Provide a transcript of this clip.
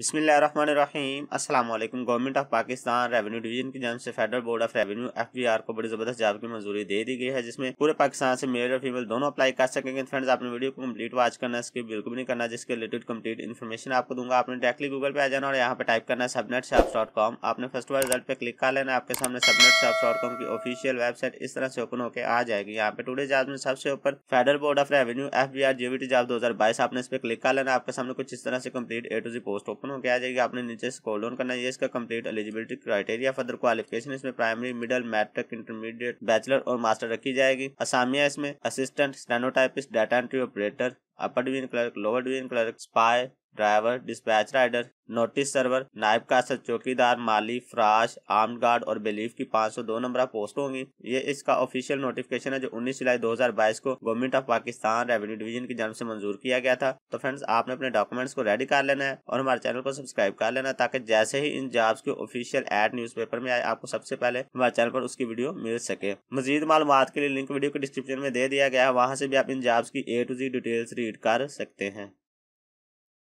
बिसमीम अस्सलाम वालेकुम government of Pakistan revenue division की जान से federal board of revenue FBR को बड़ी जबरदस्त जॉब की मंजूरी दे दी गई है जिसमें पूरे पाकिस्तान से मेल और फीमेल दोनों अप्लाई कर सकेंगे फ्रेंड्स आपने वीडियो को कम्प्लीट वॉच करना स्किप बिल्कुल नहीं करना जिसके रिलेटेड कम्प्लीट इन्फॉर्मेशन आपको दूंगा आपने डायरेक्टली गूगल पे आ जाना और यहाँ पर टाइप करना सबनेट शॉप्स डॉट कॉम आपने फर्स्ट वाले रिजल्ट पर क्लिक कर लेना आपके सामने सबनेट शॉप्स डॉट कॉम की ऑफिशियल वेबसाइट इस तरह से ओपन होकर आ जाएगी यहाँ पे टूडे जॉब में सबसे ऊपर federal board of revenue F B R job दो हजार बाईस आपने इस पर क्लिक कर लेना आपके सामने कुछ इस तरह से complete A to Z post open हो गया जाएगी आपने नीचे कॉल डाउन करना है इसका complete eligibility criteria further qualification इसमें primary middle matric intermediate bachelor और मास्टर रखी जाएगी असामिया इसमें assistant stenotypist data entry operator upper division clerk lower division clerk स्पाई driver dispatch rider notice server नायब का असर चौकीदार माली फ्राश आर्म गार्ड और बिलीफ की 502 नंबर पोस्ट होंगी ये इसका ऑफिशियल नोटिफिकेशन है जो 19 जुलाई 2022 को government of Pakistan revenue division की जन्म से मंजूर किया गया था तो फ्रेंड्स आपने अपने डॉक्यूमेंट्स को रेडी कर लेना है और हमारे चैनल को सब्सक्राइब कर लेना ताकि जैसे ही इन जॉब्स के ऑफिशियल एड न्यूज में आए आपको सबसे पहले हमारे चैनल पर उसकी वीडियो मिल सके मजीद मालूम के लिए लिंक वीडियो को डिस्क्रिप्शन में दे दिया गया है वहाँ से भी आप इन जॉब्स की A to Z details read खरीद कर सकते हैं